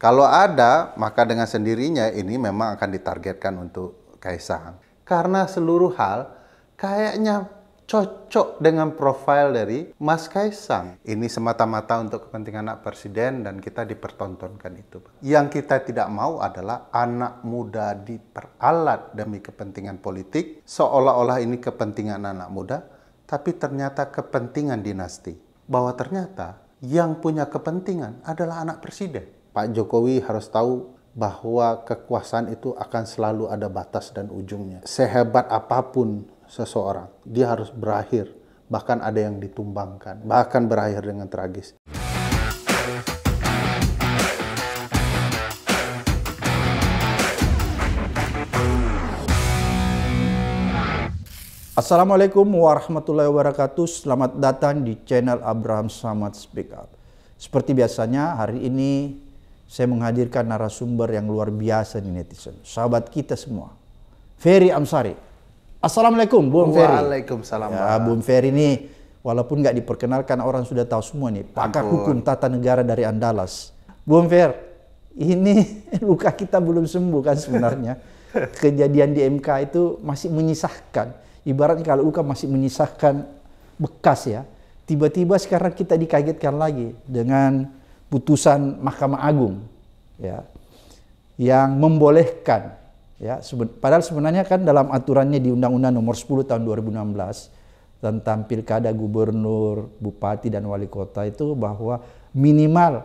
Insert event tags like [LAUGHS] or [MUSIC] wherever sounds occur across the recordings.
Kalau ada, maka dengan sendirinya ini memang akan ditargetkan untuk Kaisang. Karena seluruh hal kayaknya cocok dengan profil dari Mas Kaisang. Ini semata-mata untuk kepentingan anak presiden dan kita dipertontonkan itu. Yang kita tidak mau adalah anak muda diperalat demi kepentingan politik, seolah-olah ini kepentingan anak muda, tapi ternyata kepentingan dinasti. Bahwa ternyata yang punya kepentingan adalah anak presiden. Pak Jokowi harus tahu bahwa kekuasaan itu akan selalu ada batas dan ujungnya. Sehebat apapun seseorang, dia harus berakhir. Bahkan ada yang ditumbangkan, bahkan berakhir dengan tragis. Assalamualaikum warahmatullahi wabarakatuh. Selamat datang di channel Abraham Samad Speak Up. Seperti biasanya, hari ini saya menghadirkan narasumber yang luar biasa di netizen. Sahabat kita semua. Ferry Amsari. Assalamualaikum, Bung Ferry. Waalaikumsalam. Ya, Bung Ferry ini walaupun nggak diperkenalkan orang sudah tahu semua nih. Pakar Ampun. hukum tata negara dari Andalas. Bung Fer, ini [LAUGHS] luka kita belum sembuh kan sebenarnya. [LAUGHS] Kejadian di MK itu masih menyisahkan. Ibaratnya kalau luka masih menyisahkan bekas ya. Tiba-tiba sekarang kita dikagetkan lagi dengan putusan Mahkamah Agung ya yang membolehkan ya padahal sebenarnya kan dalam aturannya di Undang-Undang Nomor 10 Tahun 2016 tentang pilkada gubernur, bupati dan wali kota itu bahwa minimal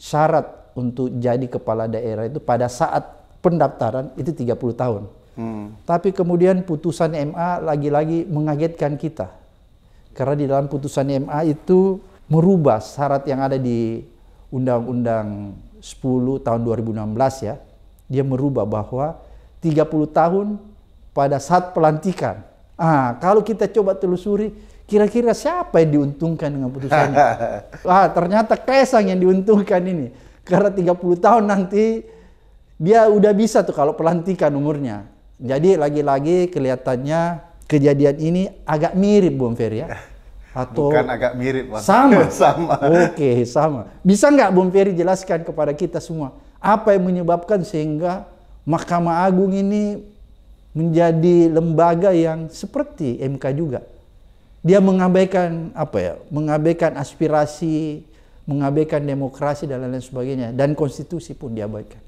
syarat untuk jadi kepala daerah itu pada saat pendaftaran itu 30 tahun. Hmm. Tapi kemudian putusan MA lagi-lagi mengagetkan kita. Karena di dalam putusan MA itu merubah syarat yang ada di Undang-Undang 10 tahun 2016 ya, dia merubah bahwa 30 tahun pada saat pelantikan. Ah, kalau kita coba telusuri, kira-kira siapa yang diuntungkan dengan putusan ini? [LAUGHS] ah, ternyata Kaisang yang diuntungkan ini. Karena 30 tahun nanti dia udah bisa tuh kalau pelantikan umurnya. Jadi lagi-lagi kelihatannya kejadian ini agak mirip Bu Ferry ya [LAUGHS] atau bukan agak mirip mas. sama [LAUGHS] sama oke okay, sama bisa nggak Bung Ferry jelaskan kepada kita semua apa yang menyebabkan sehingga Mahkamah Agung ini menjadi lembaga yang seperti MK juga dia mengabaikan apa ya mengabaikan aspirasi mengabaikan demokrasi dan lain-lain sebagainya dan konstitusi pun diabaikan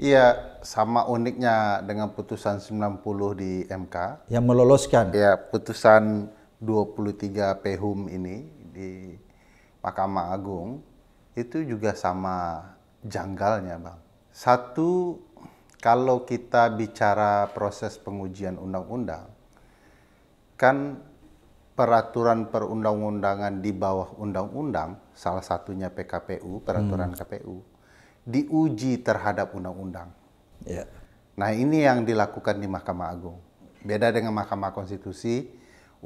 iya sama uniknya dengan putusan 90 di MK yang meloloskan ya putusan 23 Pehum ini di Mahkamah Agung itu juga sama janggalnya Bang. Satu, kalau kita bicara proses pengujian undang-undang, kan peraturan perundang-undangan di bawah undang-undang, salah satunya PKPU, peraturan hmm. KPU, diuji terhadap undang-undang. Yeah. Nah ini yang dilakukan di Mahkamah Agung. Beda dengan Mahkamah Konstitusi,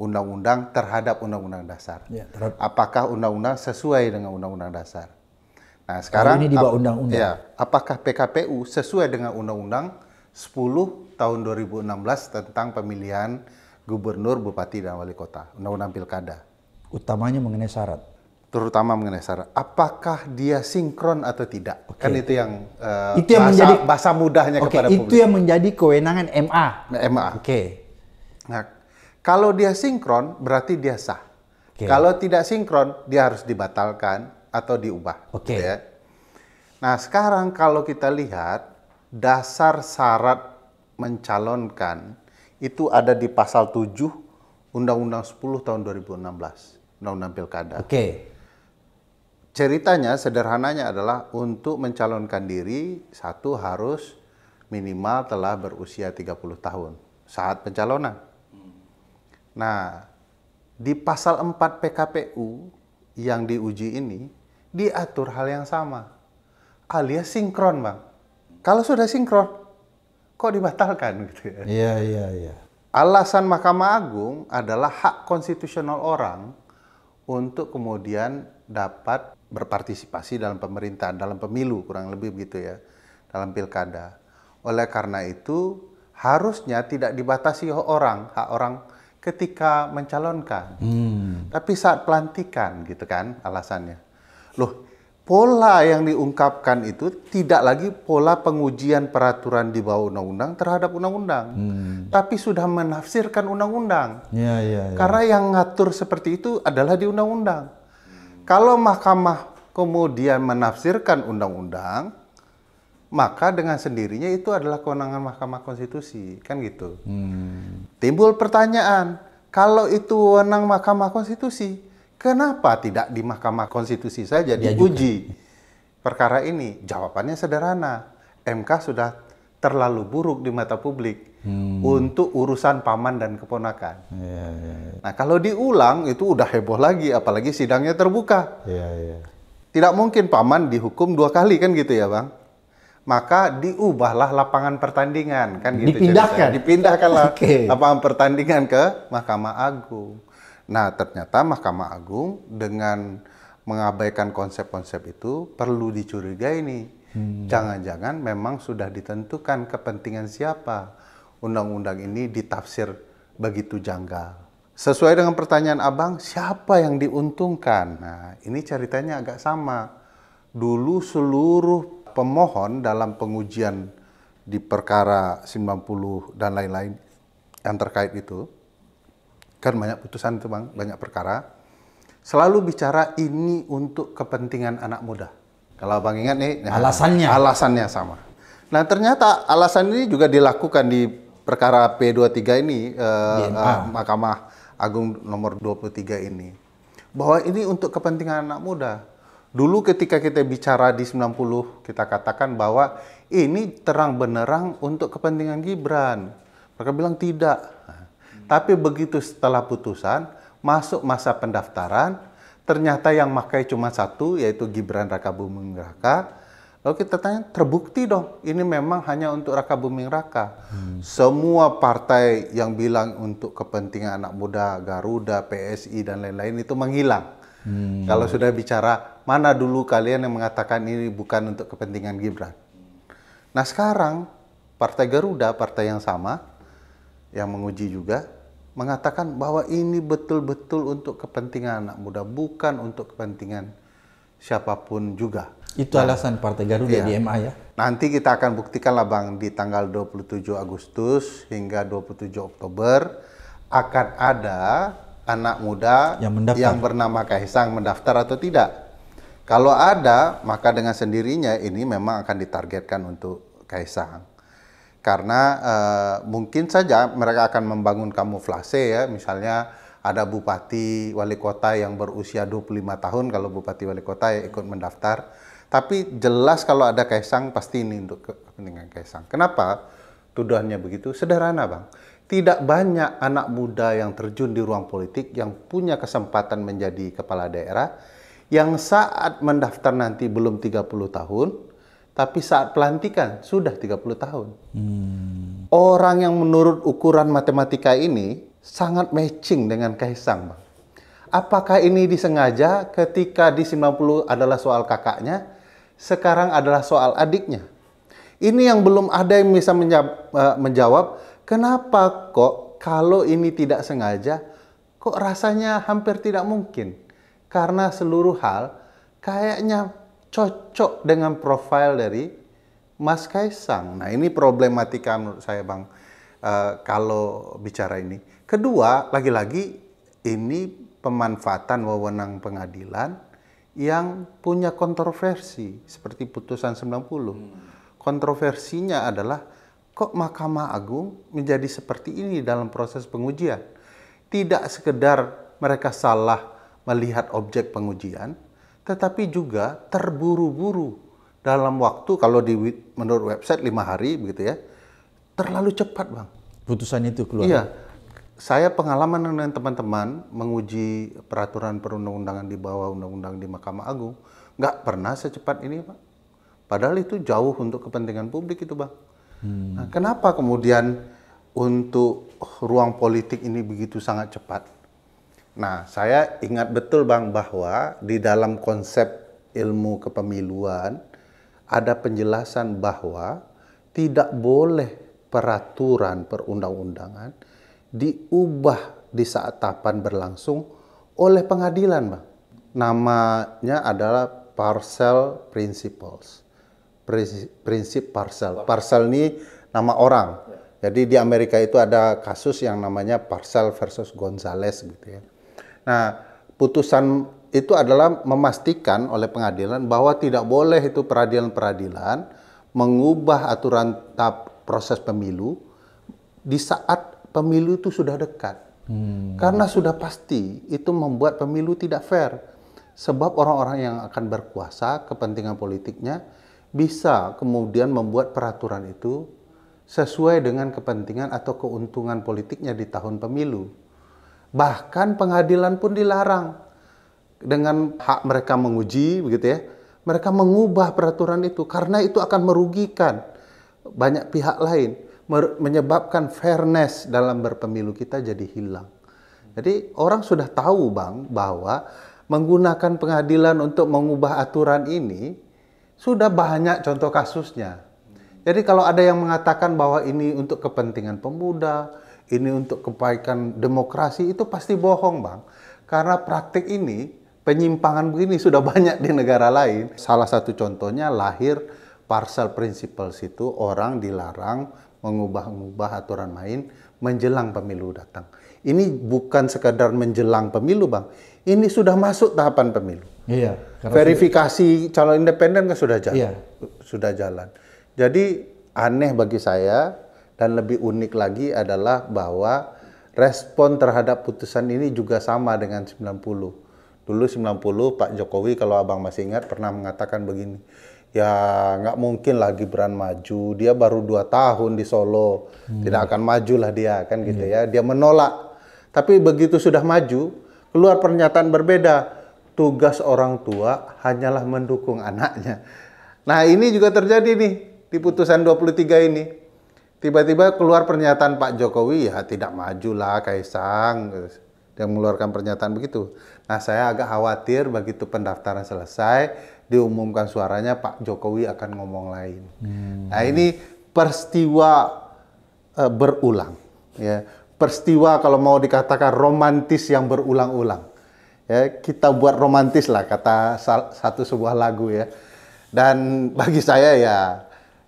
undang-undang terhadap undang-undang dasar. Ya, terhadap. Apakah undang-undang sesuai dengan undang-undang dasar? Nah, sekarang Kalau ini dibawa bawah undang-undang. Ya, apakah PKPU sesuai dengan undang-undang 10 tahun 2016 tentang pemilihan gubernur, bupati dan wali kota, undang-undang pilkada? Utamanya mengenai syarat. Terutama mengenai syarat. Apakah dia sinkron atau tidak? Okay. Kan itu yang, uh, itu yang bahasa, menjadi bahasa mudahnya okay, kepada itu publik. Itu yang menjadi kewenangan MA. MA. Oke. Okay. Nah, kalau dia sinkron, berarti dia sah. Okay. Kalau tidak sinkron, dia harus dibatalkan atau diubah. Oke. Okay. Gitu ya. Nah, sekarang kalau kita lihat dasar syarat mencalonkan itu ada di pasal 7 Undang-Undang 10 tahun 2016, Undang-Undang Pilkada. Oke. Okay. Ceritanya sederhananya adalah untuk mencalonkan diri satu harus minimal telah berusia 30 tahun saat pencalonan. Nah, di pasal 4 PKPU yang diuji ini diatur hal yang sama. Alias sinkron, Bang. Kalau sudah sinkron, kok dibatalkan gitu ya? Iya, iya, iya. Alasan Mahkamah Agung adalah hak konstitusional orang untuk kemudian dapat berpartisipasi dalam pemerintahan, dalam pemilu kurang lebih begitu ya, dalam pilkada. Oleh karena itu, harusnya tidak dibatasi orang, hak orang ketika mencalonkan, hmm. tapi saat pelantikan gitu kan alasannya. Loh, pola yang diungkapkan itu tidak lagi pola pengujian peraturan di bawah undang-undang terhadap undang-undang, hmm. tapi sudah menafsirkan undang-undang. Ya, ya, ya. Karena yang ngatur seperti itu adalah di undang-undang. Kalau Mahkamah kemudian menafsirkan undang-undang, maka dengan sendirinya itu adalah kewenangan Mahkamah Konstitusi, kan gitu. Hmm. Timbul pertanyaan, kalau itu wewenang Mahkamah Konstitusi, kenapa tidak di Mahkamah Konstitusi saja ya iya diuji perkara ini? Jawabannya sederhana, MK sudah terlalu buruk di mata publik hmm. untuk urusan paman dan keponakan. Ya, ya, ya. Nah kalau diulang itu udah heboh lagi, apalagi sidangnya terbuka. Ya, ya. Tidak mungkin paman dihukum dua kali kan gitu ya bang? maka diubahlah lapangan pertandingan kan gitu dipindahkan dipindahkanlah [LAUGHS] okay. lapangan pertandingan ke Mahkamah Agung nah ternyata Mahkamah Agung dengan mengabaikan konsep-konsep itu perlu dicurigai nih jangan hmm. jangan-jangan memang sudah ditentukan kepentingan siapa undang-undang ini ditafsir begitu janggal sesuai dengan pertanyaan abang siapa yang diuntungkan nah ini ceritanya agak sama dulu seluruh pemohon dalam pengujian di perkara 90 dan lain-lain yang terkait itu, kan banyak putusan itu bang, banyak perkara, selalu bicara ini untuk kepentingan anak muda. Kalau bang ingat nih, nah, alasannya, alasannya sama. Nah ternyata alasan ini juga dilakukan di perkara P23 ini, eh, eh, Mahkamah Agung nomor 23 ini, bahwa ini untuk kepentingan anak muda Dulu ketika kita bicara di 90, kita katakan bahwa ini terang benerang untuk kepentingan Gibran. Mereka bilang tidak. Tapi begitu setelah putusan, masuk masa pendaftaran, ternyata yang makai cuma satu, yaitu Gibran Raka Buming Raka. Lalu kita tanya, terbukti dong, ini memang hanya untuk Raka Buming Raka. Hmm. Semua partai yang bilang untuk kepentingan anak muda, Garuda, PSI, dan lain-lain itu menghilang. Hmm. Kalau sudah bicara mana dulu kalian yang mengatakan ini bukan untuk kepentingan Gibran? Nah sekarang Partai Garuda, partai yang sama, yang menguji juga, mengatakan bahwa ini betul-betul untuk kepentingan anak muda, bukan untuk kepentingan siapapun juga. Itu nah, alasan Partai Garuda iya. di MA ya? Nanti kita akan buktikan lah Bang, di tanggal 27 Agustus hingga 27 Oktober akan ada anak muda yang, yang bernama Kaisang mendaftar atau tidak. Kalau ada, maka dengan sendirinya ini memang akan ditargetkan untuk Kaisang. Karena eh, mungkin saja mereka akan membangun kamuflase ya, misalnya ada bupati wali kota yang berusia 25 tahun kalau bupati wali kota ya ikut mendaftar. Tapi jelas kalau ada Kaisang pasti ini untuk kepentingan Kaisang. Kenapa? Tuduhannya begitu sederhana, Bang. Tidak banyak anak muda yang terjun di ruang politik yang punya kesempatan menjadi kepala daerah yang saat mendaftar nanti belum 30 tahun, tapi saat pelantikan sudah 30 tahun. Hmm. Orang yang menurut ukuran matematika ini sangat matching dengan Kaisang, Bang. Apakah ini disengaja ketika di 90 adalah soal kakaknya, sekarang adalah soal adiknya? Ini yang belum ada yang bisa e, menjawab, kenapa kok kalau ini tidak sengaja, kok rasanya hampir tidak mungkin? karena seluruh hal kayaknya cocok dengan profil dari Mas Kaisang. Nah ini problematika menurut saya Bang uh, kalau bicara ini. Kedua lagi-lagi ini pemanfaatan wewenang pengadilan yang punya kontroversi seperti putusan 90. Hmm. Kontroversinya adalah kok Mahkamah Agung menjadi seperti ini dalam proses pengujian. Tidak sekedar mereka salah melihat objek pengujian, tetapi juga terburu-buru dalam waktu kalau di menurut website lima hari begitu ya, terlalu cepat bang. Putusan itu keluar. Iya, saya pengalaman dengan teman-teman menguji peraturan perundang-undangan di bawah undang-undang di Mahkamah Agung, nggak pernah secepat ini pak. Padahal itu jauh untuk kepentingan publik itu bang. Hmm. Nah, kenapa kemudian untuk ruang politik ini begitu sangat cepat? Nah, saya ingat betul Bang bahwa di dalam konsep ilmu kepemiluan ada penjelasan bahwa tidak boleh peraturan perundang-undangan diubah di saat tahapan berlangsung oleh pengadilan, Bang. Namanya adalah parcel principles. Prinsip parcel. Parcel ini nama orang. Ya. Jadi di Amerika itu ada kasus yang namanya parcel versus Gonzales gitu ya Nah, putusan itu adalah memastikan oleh pengadilan bahwa tidak boleh itu peradilan-peradilan mengubah aturan tap proses pemilu di saat pemilu itu sudah dekat. Hmm. Karena sudah pasti itu membuat pemilu tidak fair. Sebab orang-orang yang akan berkuasa, kepentingan politiknya bisa kemudian membuat peraturan itu sesuai dengan kepentingan atau keuntungan politiknya di tahun pemilu. Bahkan pengadilan pun dilarang dengan hak mereka menguji begitu ya. Mereka mengubah peraturan itu karena itu akan merugikan banyak pihak lain, menyebabkan fairness dalam berpemilu kita jadi hilang. Jadi orang sudah tahu Bang bahwa menggunakan pengadilan untuk mengubah aturan ini sudah banyak contoh kasusnya. Jadi kalau ada yang mengatakan bahwa ini untuk kepentingan pemuda, ini untuk kebaikan demokrasi itu pasti bohong bang. Karena praktik ini, penyimpangan begini sudah [LAUGHS] banyak di negara lain. Salah satu contohnya lahir parcel principles itu orang dilarang mengubah-ubah aturan main menjelang pemilu datang. Ini bukan sekadar menjelang pemilu, Bang. Ini sudah masuk tahapan pemilu. Iya. Verifikasi sudah, calon independen kan sudah iya. jalan. Iya. Sudah jalan. Jadi aneh bagi saya dan lebih unik lagi adalah bahwa respon terhadap putusan ini juga sama dengan 90. Dulu 90 Pak Jokowi kalau abang masih ingat pernah mengatakan begini, ya nggak mungkin lah Gibran maju, dia baru dua tahun di Solo, hmm. tidak akan majulah dia kan gitu iya. ya. Dia menolak. Tapi begitu sudah maju, keluar pernyataan berbeda. Tugas orang tua hanyalah mendukung anaknya. Nah ini juga terjadi nih di putusan 23 ini. Tiba-tiba keluar pernyataan Pak Jokowi, ya tidak lah Kaisang. Dia mengeluarkan pernyataan begitu. Nah saya agak khawatir begitu pendaftaran selesai, diumumkan suaranya Pak Jokowi akan ngomong lain. Hmm. Nah ini peristiwa uh, berulang. ya Peristiwa kalau mau dikatakan romantis yang berulang-ulang. Ya, kita buat romantis lah kata satu sebuah lagu ya. Dan bagi saya ya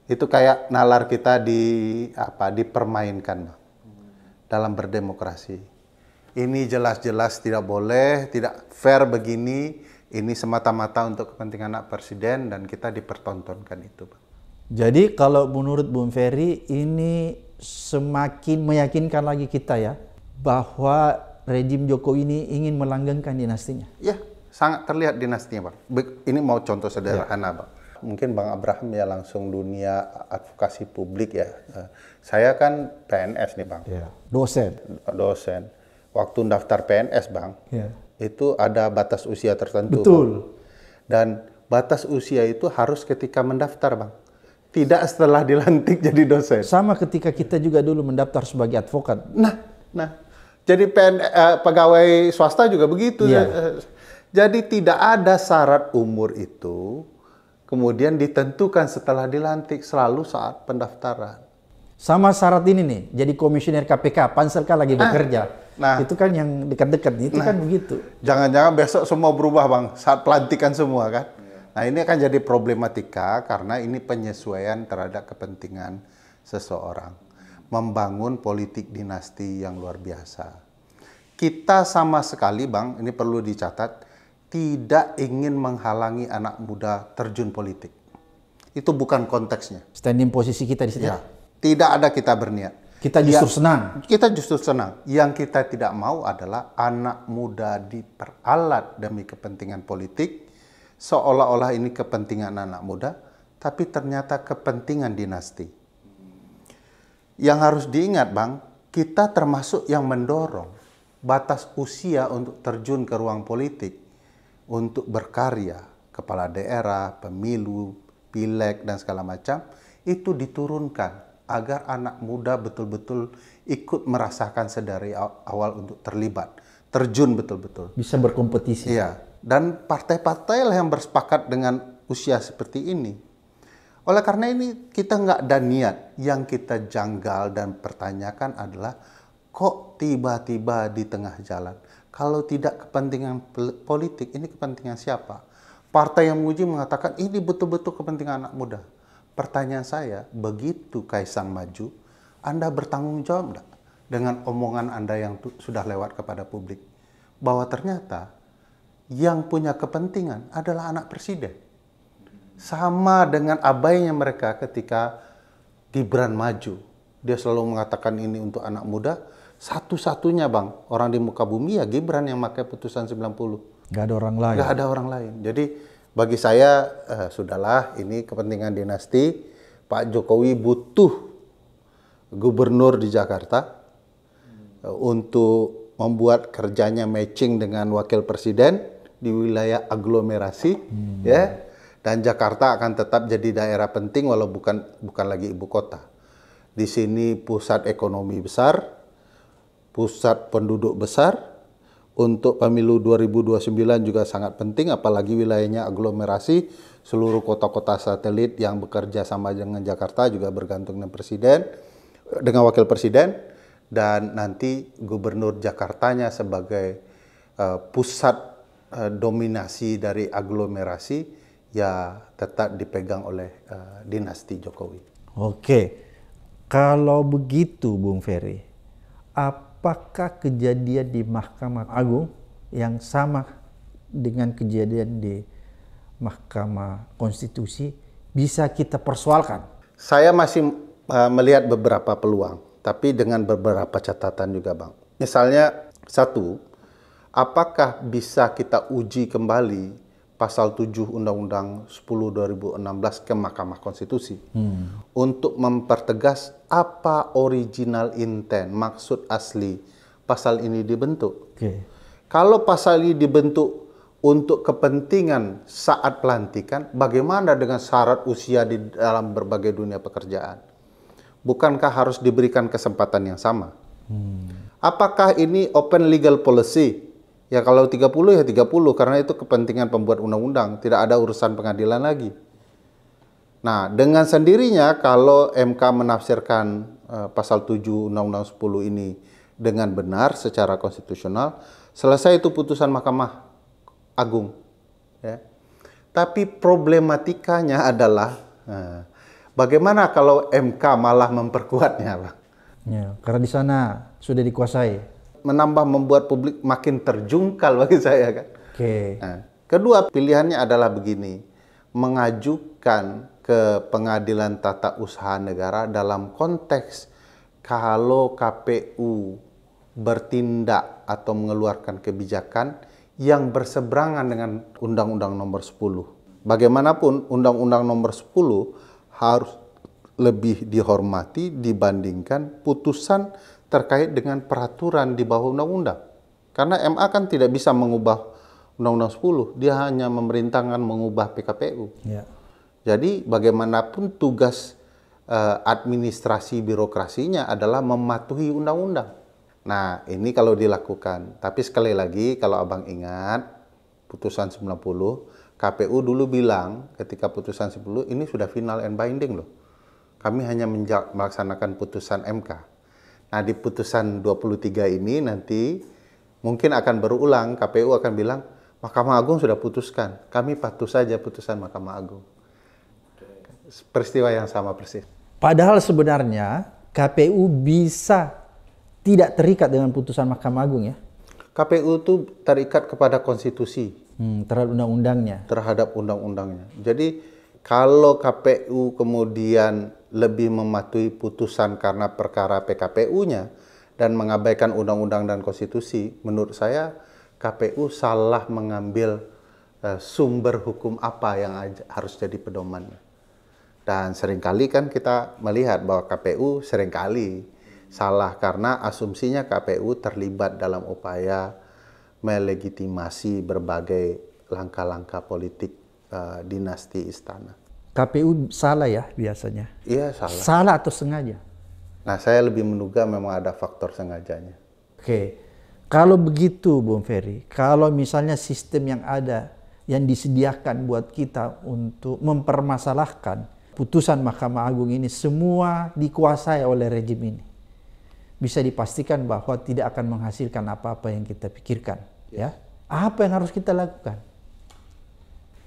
itu kayak nalar kita di apa dipermainkan bang. dalam berdemokrasi. Ini jelas-jelas tidak boleh, tidak fair begini. Ini semata-mata untuk kepentingan anak presiden dan kita dipertontonkan itu. Bang. Jadi kalau menurut Bung Ferry ini semakin meyakinkan lagi kita ya bahwa rejim Jokowi ini ingin melanggengkan dinastinya. Ya, sangat terlihat dinastinya, Bang. Ini mau contoh sederhana, ya. Bang mungkin Bang Abraham ya langsung dunia advokasi publik ya. Eh, saya kan PNS nih Bang. Yeah. Dosen. Dosen. Waktu daftar PNS Bang, yeah. itu ada batas usia tertentu. Betul. Bang. Dan batas usia itu harus ketika mendaftar Bang. Tidak setelah dilantik [LAUGHS] jadi dosen. Sama ketika kita juga dulu mendaftar sebagai advokat. Nah, nah. Jadi PN, eh, pegawai swasta juga begitu. Yeah. Iya. Jadi tidak ada syarat umur itu kemudian ditentukan setelah dilantik selalu saat pendaftaran. Sama syarat ini nih, jadi komisioner KPK, pansel kan lagi ah, bekerja. Nah, itu kan yang dekat-dekat, itu nah, kan begitu. Jangan-jangan besok semua berubah bang, saat pelantikan semua kan. Nah ini akan jadi problematika karena ini penyesuaian terhadap kepentingan seseorang. Membangun politik dinasti yang luar biasa. Kita sama sekali bang, ini perlu dicatat, tidak ingin menghalangi anak muda terjun politik. Itu bukan konteksnya. Standing posisi kita di situ. Ya. Tidak ada kita berniat. Kita ya, justru ya, senang. Kita justru senang. Yang kita tidak mau adalah anak muda diperalat demi kepentingan politik, seolah-olah ini kepentingan anak muda, tapi ternyata kepentingan dinasti. Yang harus diingat, Bang, kita termasuk yang mendorong batas usia untuk terjun ke ruang politik untuk berkarya, kepala daerah, pemilu, pileg, dan segala macam, itu diturunkan agar anak muda betul-betul ikut merasakan sedari awal untuk terlibat, terjun betul-betul. Bisa berkompetisi. Iya, dan partai-partai lah yang bersepakat dengan usia seperti ini. Oleh karena ini kita nggak ada niat. Yang kita janggal dan pertanyakan adalah kok tiba-tiba di tengah jalan kalau tidak kepentingan politik, ini kepentingan siapa? Partai yang menguji mengatakan ini betul-betul kepentingan anak muda. Pertanyaan saya, begitu Kaisang maju, Anda bertanggung jawab enggak dengan omongan Anda yang sudah lewat kepada publik? Bahwa ternyata yang punya kepentingan adalah anak presiden. Sama dengan abainya mereka ketika Gibran maju. Dia selalu mengatakan ini untuk anak muda, satu-satunya bang orang di muka bumi ya Gibran yang pakai putusan 90. Gak ada orang lain. Gak ada orang lain. Jadi bagi saya eh, sudahlah ini kepentingan dinasti. Pak Jokowi butuh gubernur di Jakarta hmm. untuk membuat kerjanya matching dengan wakil presiden di wilayah aglomerasi hmm. ya dan Jakarta akan tetap jadi daerah penting walau bukan bukan lagi ibu kota. Di sini pusat ekonomi besar, pusat penduduk besar. Untuk pemilu 2029 juga sangat penting, apalagi wilayahnya aglomerasi. Seluruh kota-kota satelit yang bekerja sama dengan Jakarta juga bergantung dengan presiden, dengan wakil presiden, dan nanti gubernur Jakartanya sebagai uh, pusat uh, dominasi dari aglomerasi ya tetap dipegang oleh uh, dinasti Jokowi. Oke, kalau begitu, Bung Ferry, apa apakah kejadian di Mahkamah Agung yang sama dengan kejadian di Mahkamah Konstitusi bisa kita persoalkan? Saya masih uh, melihat beberapa peluang, tapi dengan beberapa catatan juga, Bang. Misalnya, satu, apakah bisa kita uji kembali pasal 7 Undang-Undang 10 2016 ke Mahkamah Konstitusi hmm. untuk mempertegas apa original intent, maksud asli pasal ini dibentuk. Okay. Kalau pasal ini dibentuk untuk kepentingan saat pelantikan, bagaimana dengan syarat usia di dalam berbagai dunia pekerjaan? Bukankah harus diberikan kesempatan yang sama? Hmm. Apakah ini open legal policy Ya kalau 30 ya 30 karena itu kepentingan pembuat undang-undang, tidak ada urusan pengadilan lagi. Nah, dengan sendirinya kalau MK menafsirkan uh, pasal 7 Undang-Undang 10 ini dengan benar secara konstitusional, selesai itu putusan Mahkamah Agung. Ya. Tapi problematikanya [LAUGHS] adalah eh, bagaimana kalau MK malah memperkuatnya, Bang? Ya, karena di sana sudah dikuasai menambah membuat publik makin terjungkal [LAUGHS] bagi saya kan. Oke. Okay. Nah, kedua pilihannya adalah begini, mengajukan ke pengadilan tata usaha negara dalam konteks kalau KPU bertindak atau mengeluarkan kebijakan yang berseberangan dengan Undang-Undang Nomor 10. Bagaimanapun Undang-Undang Nomor 10 harus lebih dihormati dibandingkan putusan terkait dengan peraturan di bawah undang-undang. Karena MA kan tidak bisa mengubah Undang-Undang 10, dia hanya memerintahkan mengubah PKPU. Ya. Jadi bagaimanapun tugas eh, administrasi birokrasinya adalah mematuhi undang-undang. Nah, ini kalau dilakukan. Tapi sekali lagi kalau Abang ingat putusan 90, KPU dulu bilang ketika putusan 10 ini sudah final and binding loh. Kami hanya melaksanakan putusan MK. Nah, di putusan 23 ini nanti mungkin akan berulang, KPU akan bilang, Mahkamah Agung sudah putuskan, kami patuh saja putusan Mahkamah Agung. Peristiwa yang sama persis. Padahal sebenarnya KPU bisa tidak terikat dengan putusan Mahkamah Agung ya? KPU itu terikat kepada konstitusi. Hmm, terhadap undang-undangnya? Terhadap undang-undangnya. Jadi kalau KPU kemudian lebih mematuhi putusan karena perkara PKPU-nya dan mengabaikan undang-undang dan konstitusi, menurut saya KPU salah mengambil uh, sumber hukum apa yang harus jadi pedomannya. Dan seringkali kan kita melihat bahwa KPU seringkali salah karena asumsinya KPU terlibat dalam upaya melegitimasi berbagai langkah-langkah politik uh, dinasti istana. KPU salah ya biasanya. Iya salah. Salah atau sengaja? Nah saya lebih menduga memang ada faktor sengajanya. Oke, kalau begitu Bung Ferry, kalau misalnya sistem yang ada yang disediakan buat kita untuk mempermasalahkan putusan Mahkamah Agung ini semua dikuasai oleh rejim ini, bisa dipastikan bahwa tidak akan menghasilkan apa-apa yang kita pikirkan. Iya. Ya, apa yang harus kita lakukan?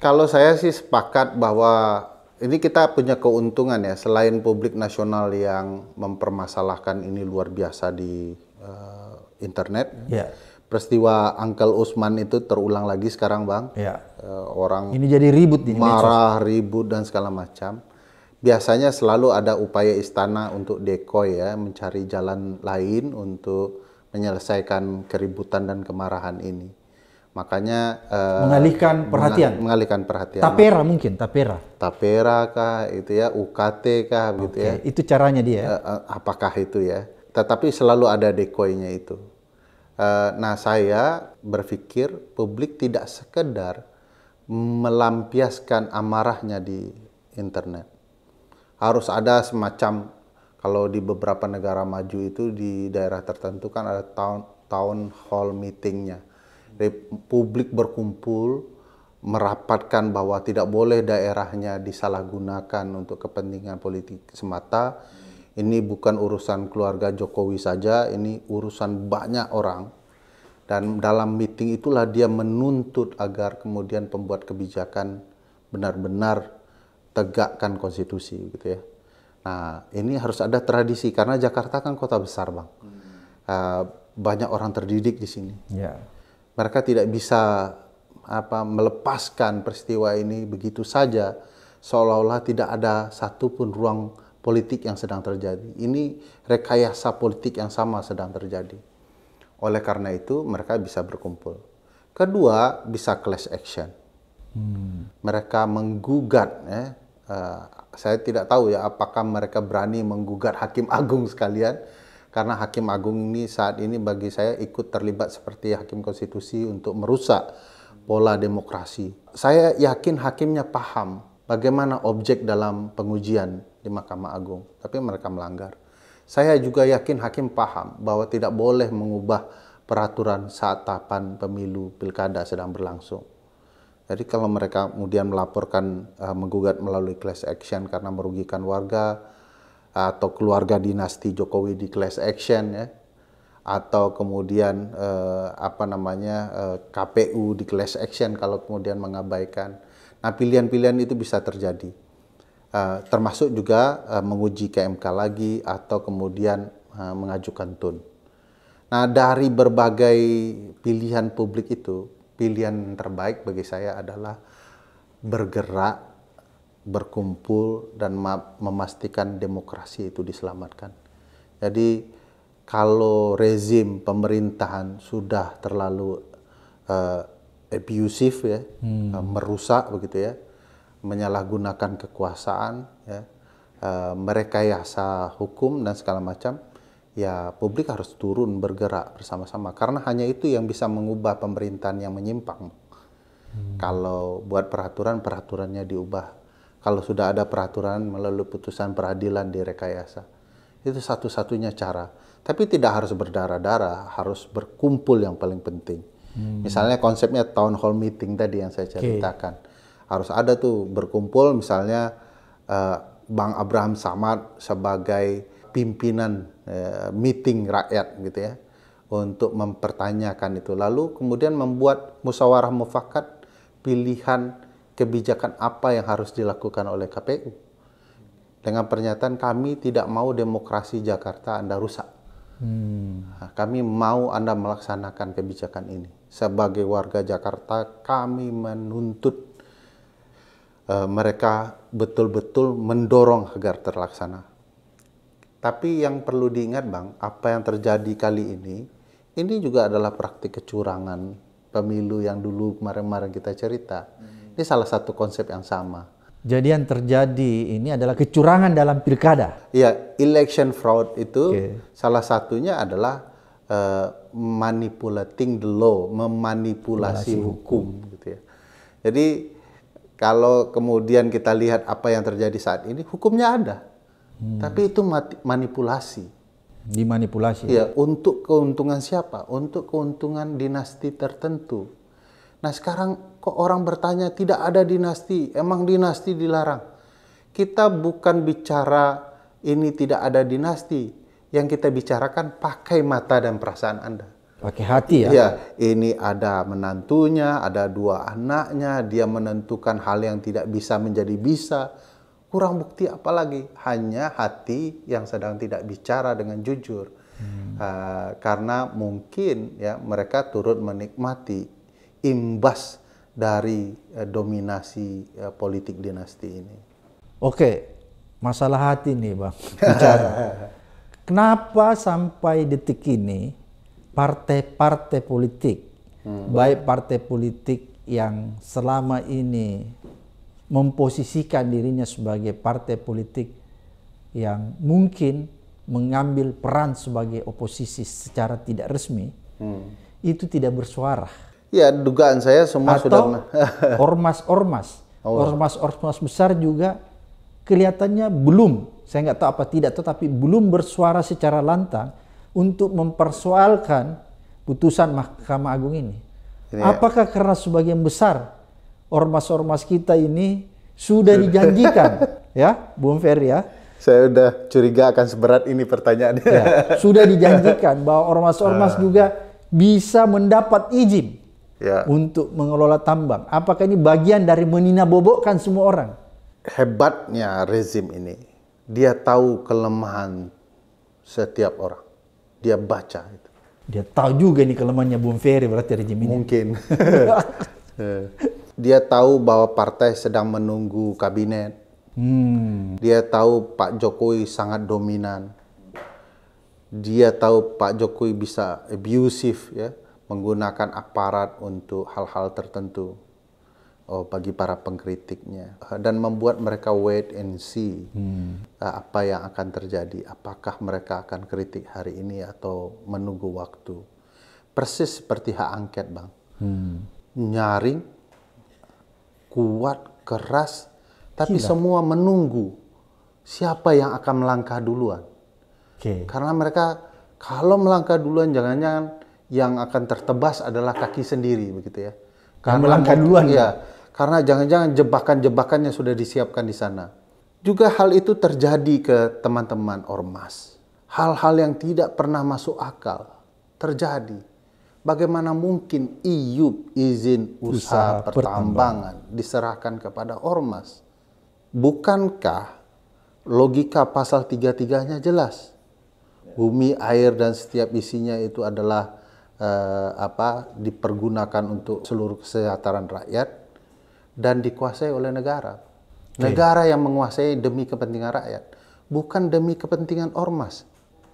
Kalau saya sih sepakat bahwa ini kita punya keuntungan ya selain publik nasional yang mempermasalahkan ini luar biasa di uh, internet. Yeah. Peristiwa Uncle Usman itu terulang lagi sekarang, Bang. Yeah. Ya. Uh, orang ini jadi ribut di marah, medsos. ribut dan segala macam. Biasanya selalu ada upaya istana untuk dekoy ya, mencari jalan lain untuk menyelesaikan keributan dan kemarahan ini Makanya uh, mengalihkan perhatian. Mengalihkan perhatian. Tapera maka, mungkin, tapera. Tapera kah itu ya, UKT kah okay. gitu ya. Itu caranya dia. Uh, apakah itu ya? Tetapi selalu ada dekoynya itu. Uh, nah, saya berpikir publik tidak sekedar melampiaskan amarahnya di internet. Harus ada semacam kalau di beberapa negara maju itu di daerah tertentu kan ada town town hall meetingnya republik berkumpul merapatkan bahwa tidak boleh daerahnya disalahgunakan untuk kepentingan politik semata. Ini bukan urusan keluarga Jokowi saja, ini urusan banyak orang. Dan dalam meeting itulah dia menuntut agar kemudian pembuat kebijakan benar-benar tegakkan konstitusi gitu ya. Nah, ini harus ada tradisi karena Jakarta kan kota besar, Bang. Hmm. Uh, banyak orang terdidik di sini. Yeah mereka tidak bisa apa melepaskan peristiwa ini begitu saja seolah-olah tidak ada satupun ruang politik yang sedang terjadi. Ini rekayasa politik yang sama sedang terjadi. Oleh karena itu mereka bisa berkumpul. Kedua bisa class action. Hmm. Mereka menggugat ya. Uh, saya tidak tahu ya apakah mereka berani menggugat hakim agung sekalian karena Hakim Agung ini saat ini bagi saya ikut terlibat seperti Hakim Konstitusi untuk merusak pola demokrasi. Saya yakin hakimnya paham bagaimana objek dalam pengujian di Mahkamah Agung, tapi mereka melanggar. Saya juga yakin hakim paham bahwa tidak boleh mengubah peraturan saat tahapan pemilu pilkada sedang berlangsung. Jadi kalau mereka kemudian melaporkan eh, menggugat melalui class action karena merugikan warga, atau keluarga dinasti Jokowi di class action ya atau kemudian eh, apa namanya eh, KPU di class action kalau kemudian mengabaikan nah pilihan-pilihan itu bisa terjadi eh, termasuk juga eh, menguji KMK lagi atau kemudian eh, mengajukan tun nah dari berbagai pilihan publik itu pilihan terbaik bagi saya adalah bergerak berkumpul dan memastikan demokrasi itu diselamatkan. Jadi kalau rezim pemerintahan sudah terlalu uh, abusive ya, hmm. uh, merusak begitu ya, menyalahgunakan kekuasaan ya, uh, merekayasa hukum dan segala macam, ya publik harus turun bergerak bersama-sama karena hanya itu yang bisa mengubah pemerintahan yang menyimpang. Hmm. Kalau buat peraturan peraturannya diubah kalau sudah ada peraturan melalui putusan peradilan direkayasa. Itu satu-satunya cara. Tapi tidak harus berdarah-darah, harus berkumpul yang paling penting. Hmm. Misalnya konsepnya town hall meeting tadi yang saya ceritakan. Okay. Harus ada tuh berkumpul misalnya uh, Bang Abraham Samad sebagai pimpinan uh, meeting rakyat gitu ya untuk mempertanyakan itu. Lalu kemudian membuat musyawarah mufakat pilihan kebijakan apa yang harus dilakukan oleh KPU. Dengan pernyataan kami tidak mau demokrasi Jakarta Anda rusak. Hmm. Nah, kami mau Anda melaksanakan kebijakan ini. Sebagai warga Jakarta, kami menuntut uh, mereka betul-betul mendorong agar terlaksana. Tapi yang perlu diingat Bang, apa yang terjadi kali ini, ini juga adalah praktik kecurangan pemilu yang dulu kemarin-kemarin kita cerita. Hmm ini salah satu konsep yang sama. Jadi yang terjadi ini adalah kecurangan dalam pilkada. Iya, election fraud itu okay. salah satunya adalah uh, manipulating the law, memanipulasi hukum. hukum gitu ya. Jadi kalau kemudian kita lihat apa yang terjadi saat ini, hukumnya ada. Hmm. Tapi itu manipulasi. Dimanipulasi. Iya, untuk keuntungan siapa? Untuk keuntungan dinasti tertentu. Nah, sekarang Kok orang bertanya tidak ada dinasti? Emang dinasti dilarang? Kita bukan bicara ini tidak ada dinasti. Yang kita bicarakan pakai mata dan perasaan Anda. Pakai hati ya? Iya, ini ada menantunya, ada dua anaknya, dia menentukan hal yang tidak bisa menjadi bisa. Kurang bukti apalagi. Hanya hati yang sedang tidak bicara dengan jujur. Hmm. Uh, karena mungkin ya mereka turut menikmati imbas dari eh, dominasi eh, politik dinasti ini. Oke, masalah hati nih Bang, [LAUGHS] bicara. Kenapa sampai detik ini partai-partai politik, hmm. baik partai politik yang selama ini memposisikan dirinya sebagai partai politik yang mungkin mengambil peran sebagai oposisi secara tidak resmi, hmm. itu tidak bersuara. Ya, dugaan saya semua Atau sudah [LAUGHS] ormas-ormas. Oh. Ormas-ormas besar juga kelihatannya belum, saya nggak tahu apa tidak, tetapi belum bersuara secara lantang untuk mempersoalkan putusan Mahkamah Agung ini. ini ya. Apakah ya. karena sebagian besar ormas-ormas kita ini sudah dijanjikan, [LAUGHS] ya, Bung Ferry ya? Saya udah curiga akan seberat ini pertanyaannya. Ya, sudah [LAUGHS] dijanjikan bahwa ormas-ormas ah. juga bisa mendapat izin ya. untuk mengelola tambang. Apakah ini bagian dari menina meninabobokkan semua orang? Hebatnya rezim ini, dia tahu kelemahan setiap orang. Dia baca itu. Dia tahu juga ini kelemahannya Bung Ferry berarti rezim ini. Mungkin. [LAUGHS] Eh. dia tahu bahwa partai sedang menunggu kabinet. Hmm. Dia tahu Pak Jokowi sangat dominan. Dia tahu Pak Jokowi bisa abusive ya menggunakan aparat untuk hal-hal tertentu oh, bagi para pengkritiknya dan membuat mereka wait and see hmm. Eh, apa yang akan terjadi apakah mereka akan kritik hari ini atau menunggu waktu persis seperti hak angket bang hmm. nyaring kuat keras tapi Gila. semua menunggu siapa yang akan melangkah duluan okay. karena mereka kalau melangkah duluan jangan-jangan yang akan tertebas adalah kaki sendiri begitu ya. Karena melangkah duluan. ya. Karena jangan-jangan jebakan-jebakannya sudah disiapkan di sana. Juga hal itu terjadi ke teman-teman ormas. Hal-hal yang tidak pernah masuk akal terjadi. Bagaimana mungkin IUP izin usaha, usaha pertambangan pertambangan diserahkan kepada ormas? Bukankah logika pasal 33-nya jelas? Bumi, air dan setiap isinya itu adalah eh, apa dipergunakan untuk seluruh kesejahteraan rakyat dan dikuasai oleh negara. Negara yang menguasai demi kepentingan rakyat, bukan demi kepentingan ormas.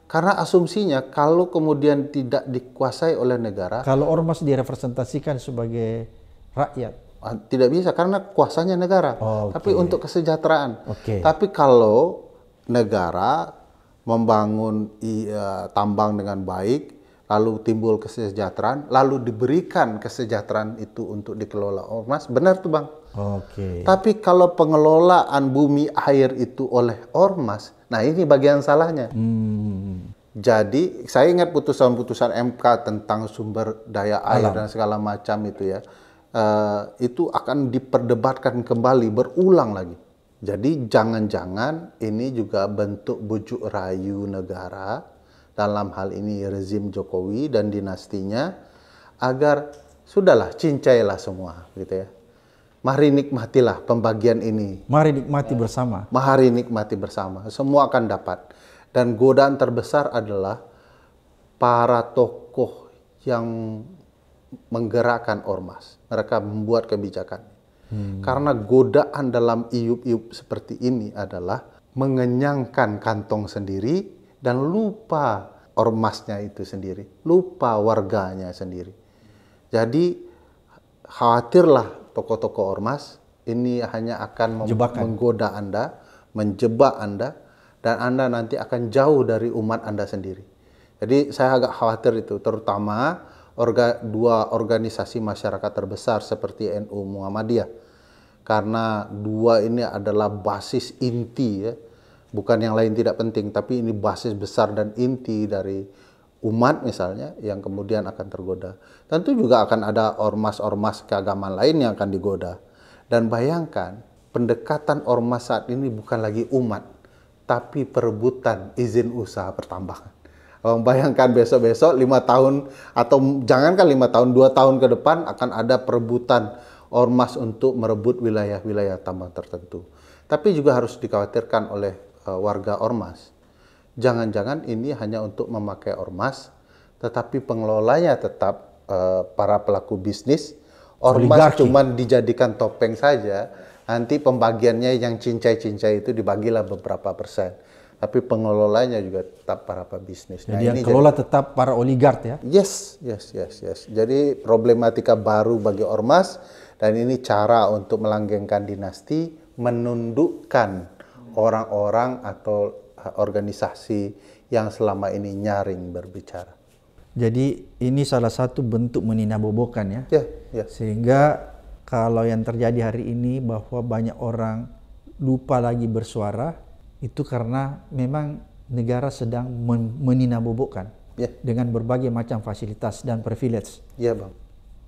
Karena asumsinya kalau kemudian tidak dikuasai oleh negara, kalau ormas direpresentasikan sebagai rakyat, ah, tidak bisa karena kuasanya negara. Oh, okay. Tapi untuk kesejahteraan. Okay. Tapi kalau negara membangun uh, tambang dengan baik, lalu timbul kesejahteraan, lalu diberikan kesejahteraan itu untuk dikelola ormas, oh, benar tuh bang. Oke. Okay. Tapi kalau pengelolaan bumi air itu oleh ormas, nah ini bagian salahnya. Hmm. Jadi saya ingat putusan-putusan MK tentang sumber daya air Alam. dan segala macam itu ya, uh, itu akan diperdebatkan kembali berulang lagi. Jadi jangan-jangan ini juga bentuk bujuk rayu negara dalam hal ini rezim Jokowi dan dinastinya agar sudahlah cincailah semua gitu ya. Mari nikmatilah pembagian ini. Mari nikmati ya. bersama. Mari nikmati bersama. Semua akan dapat. Dan godaan terbesar adalah para tokoh yang menggerakkan ormas. Mereka membuat kebijakan. Hmm. Karena godaan dalam iup-iup seperti ini adalah mengenyangkan kantong sendiri dan lupa ormasnya itu sendiri, lupa warganya sendiri. Jadi khawatirlah toko-toko ormas ini hanya akan Jebakan. menggoda Anda, menjebak Anda dan Anda nanti akan jauh dari umat Anda sendiri. Jadi saya agak khawatir itu terutama orga, dua organisasi masyarakat terbesar seperti NU Muhammadiyah. Karena dua ini adalah basis inti ya bukan yang lain tidak penting, tapi ini basis besar dan inti dari umat misalnya yang kemudian akan tergoda. Tentu juga akan ada ormas-ormas keagamaan lain yang akan digoda. Dan bayangkan pendekatan ormas saat ini bukan lagi umat, tapi perebutan izin usaha pertambangan. Abang bayangkan besok-besok lima tahun atau jangankan lima tahun, dua tahun ke depan akan ada perebutan ormas untuk merebut wilayah-wilayah tambang tertentu. Tapi juga harus dikhawatirkan oleh uh, warga ormas. Jangan-jangan ini hanya untuk memakai ormas, tetapi pengelolanya tetap uh, para pelaku bisnis. Ormas Oligarki. cuman dijadikan topeng saja. Nanti pembagiannya yang cincai-cincai itu dibagilah beberapa persen. Tapi pengelolanya juga tetap para pebisnis. Jadi nah, yang ini kelola jadi, tetap para oligark ya? Yes, yes, yes, yes. Jadi problematika baru bagi ormas dan ini cara untuk melanggengkan dinasti, menundukkan orang-orang atau eh, organisasi yang selama ini nyaring berbicara. Jadi ini salah satu bentuk meninabobokan ya. Yeah, yeah. Sehingga kalau yang terjadi hari ini bahwa banyak orang lupa lagi bersuara itu karena memang negara sedang men meninabobokan yeah. dengan berbagai macam fasilitas dan privilege. Iya, Bang.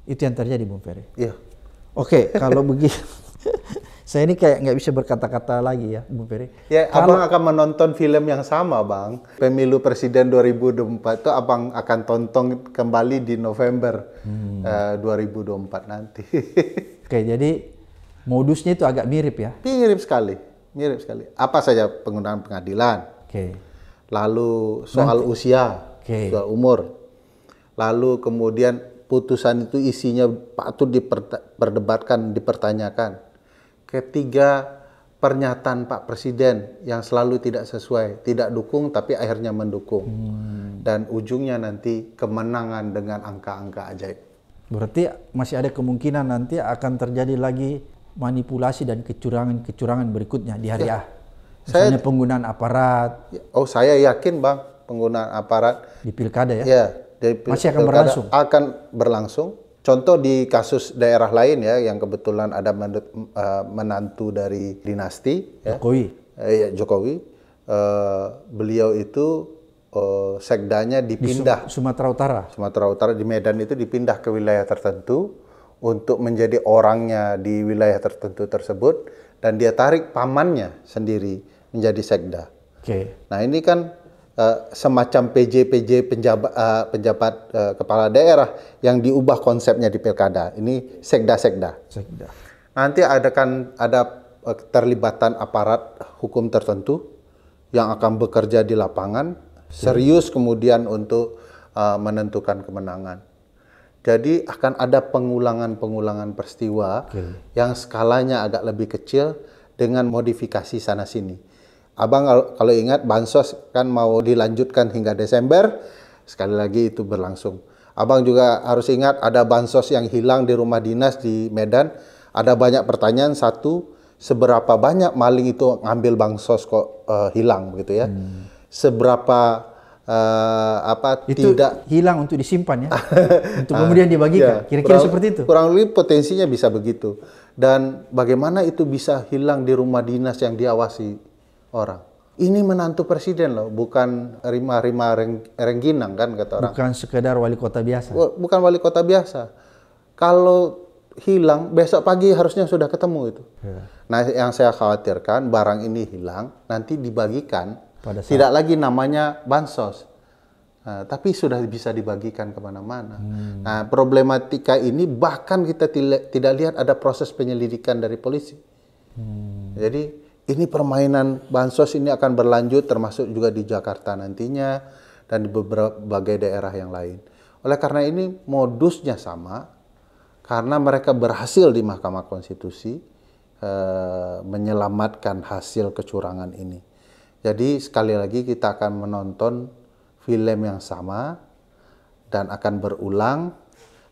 Itu yang terjadi, Bung Ferry. Iya. Oke, okay, kalau begitu [LAUGHS] saya ini kayak nggak bisa berkata-kata lagi ya, Bu Ferry. Ya, Kalau, abang akan menonton film yang sama, Bang. Pemilu Presiden 2024 itu abang akan tonton kembali di November hmm. Eh, uh, 2024 nanti. [LAUGHS] Oke, jadi modusnya itu agak mirip ya? Mirip sekali, mirip sekali. Apa saja penggunaan pengadilan. Oke. Lalu soal nanti. usia, Oke. soal umur. Lalu kemudian putusan itu isinya patut diperdebatkan, dipertanyakan ketiga pernyataan Pak Presiden yang selalu tidak sesuai, tidak dukung tapi akhirnya mendukung. Hmm. Dan ujungnya nanti kemenangan dengan angka-angka ajaib. Berarti masih ada kemungkinan nanti akan terjadi lagi manipulasi dan kecurangan-kecurangan berikutnya di hari ya. Ah. Misalnya saya, penggunaan aparat. Ya. Oh, saya yakin, Bang, penggunaan aparat di pilkada ya. Iya, masih akan berlangsung. Akan berlangsung Contoh di kasus daerah lain ya, yang kebetulan ada eh, menantu dari dinasti ya. Jokowi. Ya, eh, ya Jokowi. Eh, beliau itu eh, sekdanya dipindah di Sumatera Utara. Sumatera Utara di Medan itu dipindah ke wilayah tertentu untuk menjadi orangnya di wilayah tertentu tersebut dan dia tarik pamannya sendiri menjadi sekda. Oke. Okay. Nah ini kan uh, semacam PJ-PJ penjabat, uh, penjabat uh, kepala daerah yang diubah konsepnya di pilkada. Ini sekda-sekda. Sekda. Nanti kan ada terlibatan aparat hukum tertentu yang akan bekerja di lapangan serius kemudian untuk uh, menentukan kemenangan. Jadi akan ada pengulangan-pengulangan peristiwa okay. yang skalanya agak lebih kecil dengan modifikasi sana sini. Abang kalau ingat bansos kan mau dilanjutkan hingga Desember, sekali lagi itu berlangsung. Abang juga harus ingat ada bansos yang hilang di rumah dinas di Medan. Ada banyak pertanyaan satu, seberapa banyak maling itu ngambil bansos kok uh, hilang begitu ya? Hmm. Seberapa uh, apa itu tidak hilang untuk disimpan ya [LAUGHS] untuk kemudian dibagikan iya, kira-kira ya, seperti itu kurang lebih potensinya bisa begitu dan bagaimana itu bisa hilang di rumah dinas yang diawasi orang. Ini menantu presiden loh, bukan Rima-Rima Rengginang kan kata orang. Bukan sekedar wali kota biasa. Bukan wali kota biasa. Kalau hilang, besok pagi harusnya sudah ketemu itu. Ya. Nah, yang saya khawatirkan barang ini hilang, nanti dibagikan, Pada saat... tidak lagi namanya bansos, nah, tapi sudah bisa dibagikan kemana-mana. Hmm. Nah, problematika ini bahkan kita tidak tidak lihat ada proses penyelidikan dari polisi. Hmm. Jadi ini permainan bansos ini akan berlanjut termasuk juga di Jakarta nantinya dan di beberapa daerah yang lain. Oleh karena ini modusnya sama karena mereka berhasil di Mahkamah Konstitusi e, menyelamatkan hasil kecurangan ini. Jadi sekali lagi kita akan menonton film yang sama dan akan berulang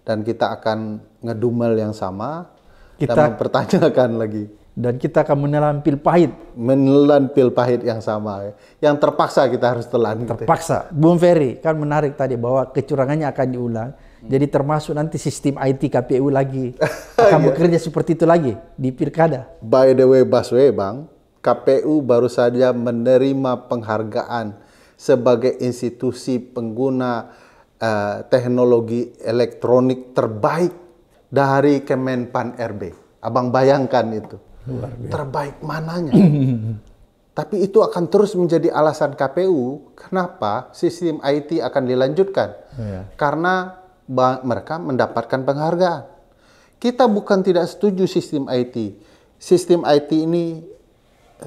dan kita akan ngedumel yang sama kita... dan mempertanyakan lagi dan kita akan menelan pil pahit. Menelan pil pahit yang sama, ya. yang terpaksa kita harus telan. Gitu ya. Terpaksa. Gitu. Bung Ferry kan menarik tadi bahwa kecurangannya akan diulang. Hmm. Jadi termasuk nanti sistem IT KPU lagi [LAUGHS] akan yeah. bekerja seperti itu lagi di pilkada. By the way, Baswe Bang, KPU baru saja menerima penghargaan sebagai institusi pengguna uh, teknologi elektronik terbaik dari Kemenpan RB. Abang bayangkan itu terbaik mananya. [LAUGHS] Tapi itu akan terus menjadi alasan KPU kenapa sistem IT akan dilanjutkan. Oh, ya. Karena mereka mendapatkan penghargaan. Kita bukan tidak setuju sistem IT. Sistem IT ini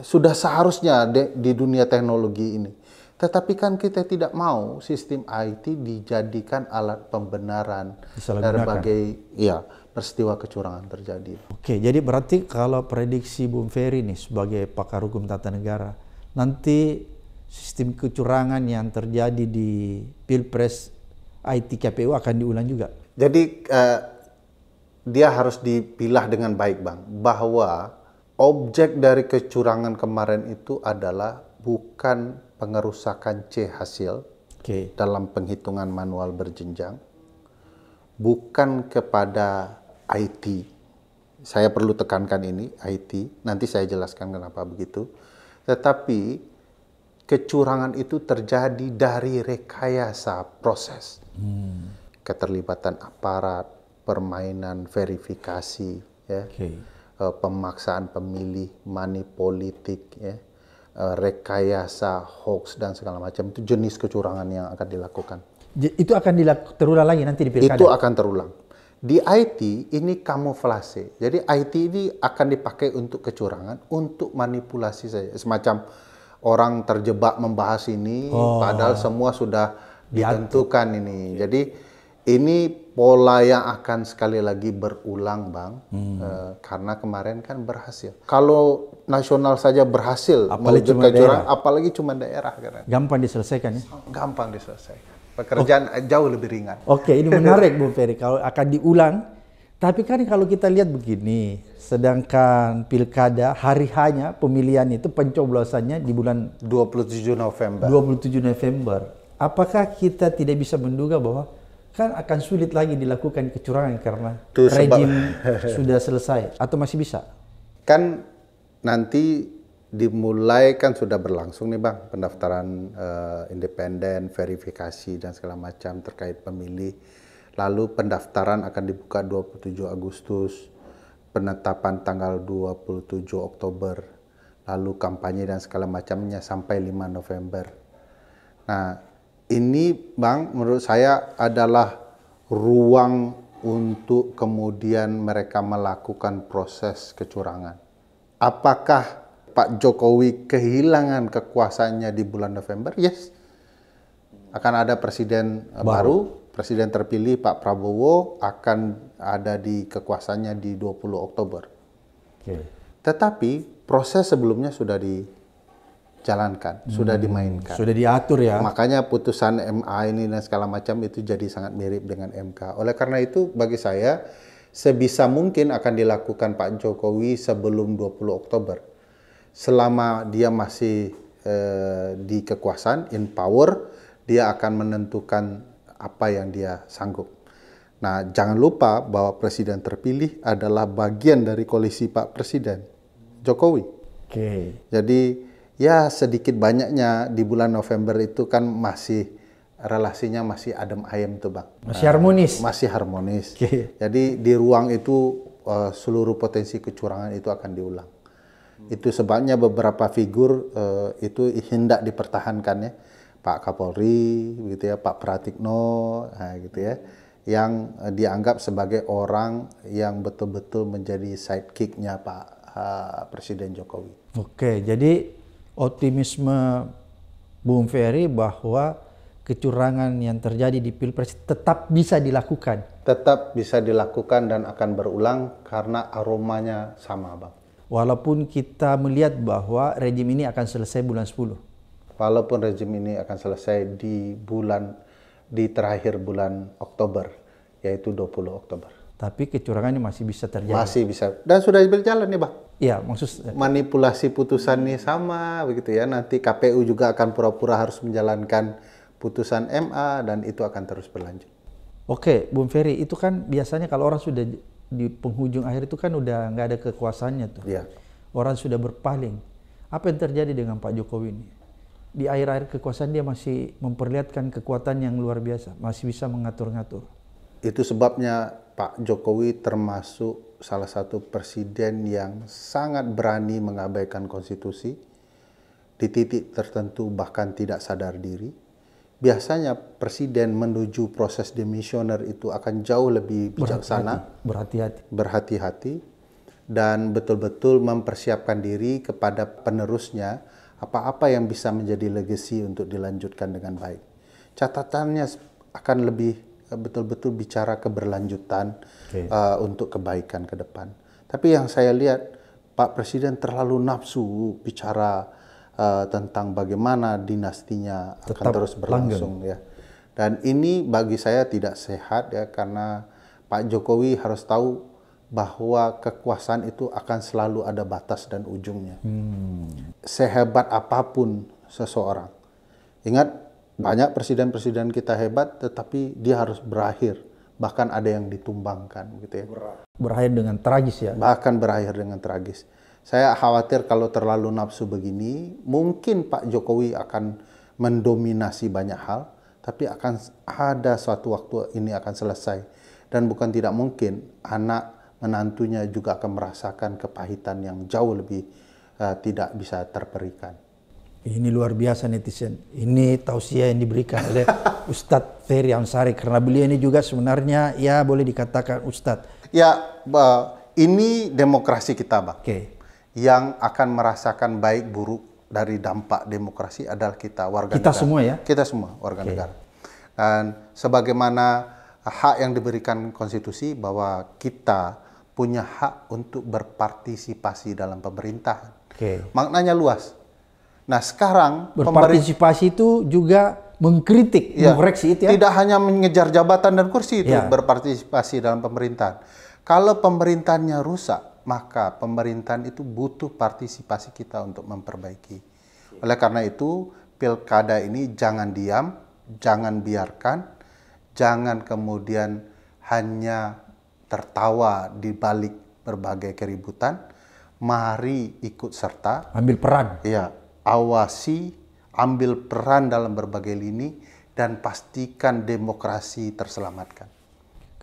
sudah seharusnya di dunia teknologi ini. Tetapi kan kita tidak mau sistem IT dijadikan alat pembenaran berbagai ya peristiwa kecurangan terjadi. Oke, jadi berarti kalau prediksi Bung Ferry nih sebagai pakar hukum tata negara, nanti sistem kecurangan yang terjadi di Pilpres IT KPU akan diulang juga. Jadi eh, dia harus dipilah dengan baik, Bang, bahwa objek dari kecurangan kemarin itu adalah bukan pengerusakan C hasil okay. dalam penghitungan manual berjenjang, bukan kepada IT. Saya perlu tekankan ini IT. Nanti saya jelaskan kenapa begitu. Tetapi kecurangan itu terjadi dari rekayasa proses. Hmm. Keterlibatan aparat, permainan verifikasi, ya. Okay. Eh, pemaksaan pemilih, money politik, ya. Eh, rekayasa hoax dan segala macam itu jenis kecurangan yang akan dilakukan. Itu akan terulang lagi nanti di pilkada. Itu akan terulang di IT ini kamuflase. Jadi IT ini akan dipakai untuk kecurangan, untuk manipulasi saja. Semacam orang terjebak membahas ini oh. padahal semua sudah ditentukan ini. Iya. Jadi ini pola yang akan sekali lagi berulang, Bang, hmm. e, karena kemarin kan berhasil. Kalau nasional saja berhasil apalagi cuma daerah. apalagi cuma daerah, kan. Gampang diselesaikan ya? Gampang diselesaikan. Pekerjaan oh. jauh lebih ringan. Oke, okay, ini [LAUGHS] menarik Bu Ferry. Kalau akan diulang, tapi kan kalau kita lihat begini, sedangkan pilkada hari hanya pemilihan itu pencoblosannya di bulan 27 November. 27 November. Apakah kita tidak bisa menduga bahwa kan akan sulit lagi dilakukan kecurangan karena rejim [LAUGHS] sudah selesai atau masih bisa? Kan nanti dimulai kan sudah berlangsung nih bang pendaftaran uh, independen, verifikasi dan segala macam terkait pemilih. Lalu pendaftaran akan dibuka 27 Agustus, penetapan tanggal 27 Oktober, lalu kampanye dan segala macamnya sampai 5 November. Nah, ini bang menurut saya adalah ruang untuk kemudian mereka melakukan proses kecurangan. Apakah Pak Jokowi kehilangan kekuasaannya di bulan November? Yes. Akan ada presiden eh, baru, baru presiden terpilih Pak Prabowo akan ada di kekuasaannya di 20 Oktober. Okay. Tetapi proses sebelumnya sudah dijalankan, hmm, sudah dimainkan. Sudah diatur ya. Makanya putusan MA ini dan segala macam itu jadi sangat mirip dengan MK. Oleh karena itu bagi saya sebisa mungkin akan dilakukan Pak Jokowi sebelum 20 Oktober selama dia masih eh, di kekuasaan, in power, dia akan menentukan apa yang dia sanggup. Nah, jangan lupa bahwa presiden terpilih adalah bagian dari koalisi Pak Presiden Jokowi. Oke. Okay. Jadi ya sedikit banyaknya di bulan November itu kan masih relasinya masih adem ayem tuh bang. Masih harmonis. Uh, masih harmonis. Okay. Jadi di ruang itu uh, seluruh potensi kecurangan itu akan diulang. Itu sebabnya beberapa figur uh, itu hendak dipertahankan ya. Pak Kapolri, gitu ya, Pak Pratikno, nah, gitu ya, yang eh, dianggap sebagai orang yang betul-betul menjadi sidekicknya Pak uh, Presiden Jokowi. Oke, jadi optimisme Bung Ferry bahwa kecurangan yang terjadi di pilpres tetap bisa dilakukan. Tetap bisa dilakukan dan akan berulang karena aromanya sama, bang walaupun kita melihat bahwa rejim ini akan selesai bulan 10. Walaupun rejim ini akan selesai di bulan di terakhir bulan Oktober, yaitu 20 Oktober. Tapi kecurangannya masih bisa terjadi. Masih bisa. Dan sudah berjalan nih, Pak. Iya, maksud manipulasi putusan nih sama begitu ya. Nanti KPU juga akan pura-pura harus menjalankan putusan MA dan itu akan terus berlanjut. Oke, Bung Ferry, itu kan biasanya kalau orang sudah di penghujung akhir itu kan udah nggak ada kekuasaannya tuh. Ya. Orang sudah berpaling. Apa yang terjadi dengan Pak Jokowi ini? Di akhir-akhir kekuasaan dia masih memperlihatkan kekuatan yang luar biasa, masih bisa mengatur-ngatur. Itu sebabnya Pak Jokowi termasuk salah satu presiden yang sangat berani mengabaikan konstitusi di titik tertentu bahkan tidak sadar diri biasanya presiden menuju proses demisioner itu akan jauh lebih bijaksana, berhati-hati, berhati-hati dan betul-betul mempersiapkan diri kepada penerusnya apa-apa yang bisa menjadi legasi untuk dilanjutkan dengan baik. Catatannya akan lebih eh, betul-betul bicara keberlanjutan okay. uh, eh, untuk kebaikan ke depan. Tapi yang saya lihat Pak Presiden terlalu nafsu bicara uh, tentang bagaimana dinastinya akan terus berlangsung langgeng. ya. Dan ini bagi saya tidak sehat ya karena Pak Jokowi harus tahu bahwa kekuasaan itu akan selalu ada batas dan ujungnya. Hmm. Sehebat apapun seseorang. Ingat banyak presiden-presiden kita hebat tetapi dia harus berakhir bahkan ada yang ditumbangkan gitu ya berakhir dengan tragis ya bahkan berakhir dengan tragis saya khawatir kalau terlalu nafsu begini, mungkin Pak Jokowi akan mendominasi banyak hal, tapi akan ada suatu waktu ini akan selesai. Dan bukan tidak mungkin anak menantunya juga akan merasakan kepahitan yang jauh lebih uh, tidak bisa terperikan. Ini luar biasa netizen. Ini tausiah yang diberikan oleh [LAUGHS] Ustadz Ferry Amsari karena beliau ini juga sebenarnya ya boleh dikatakan Ustadz. Ya, uh, ini demokrasi kita, Pak. Okay yang akan merasakan baik buruk dari dampak demokrasi adalah kita warga kita negara. semua ya kita semua warga okay. negara dan sebagaimana hak yang diberikan konstitusi bahwa kita punya hak untuk berpartisipasi dalam pemerintahan okay. maknanya luas nah sekarang berpartisipasi itu juga mengkritik ya, mengkoreksi itu ya tidak hanya mengejar jabatan dan kursi itu ya. berpartisipasi dalam pemerintahan kalau pemerintahnya rusak maka pemerintahan itu butuh partisipasi kita untuk memperbaiki. Oleh karena itu, pilkada ini jangan diam, jangan biarkan, jangan kemudian hanya tertawa di balik berbagai keributan. Mari ikut serta. Ambil peran. ya awasi, ambil peran dalam berbagai lini, dan pastikan demokrasi terselamatkan.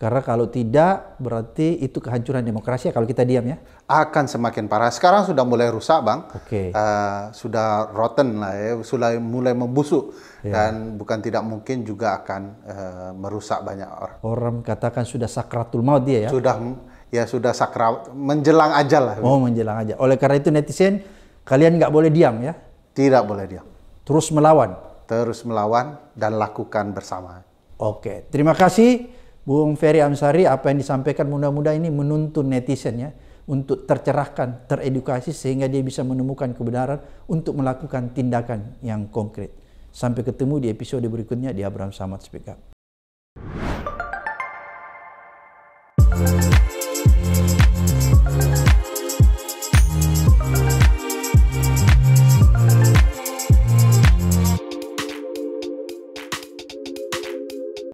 Karena kalau tidak berarti itu kehancuran demokrasi ya kalau kita diam ya. Akan semakin parah. Sekarang sudah mulai rusak bang. Oke. Okay. Uh, eh, sudah rotten lah ya. Sudah mulai membusuk yeah. dan bukan tidak mungkin juga akan uh, merusak banyak orang. Orang katakan sudah sakratul maut dia ya. Sudah ya sudah sakral menjelang aja lah. Oh menjelang aja. Oleh karena itu netizen kalian nggak boleh diam ya. Tidak boleh diam. Terus melawan. Terus melawan dan lakukan bersama. Oke, okay. terima kasih. Bung Ferry Amsari apa yang disampaikan muda-muda ini menuntun netizen ya untuk tercerahkan, teredukasi sehingga dia bisa menemukan kebenaran untuk melakukan tindakan yang konkret. Sampai ketemu di episode berikutnya di Abraham Samad Speak Up.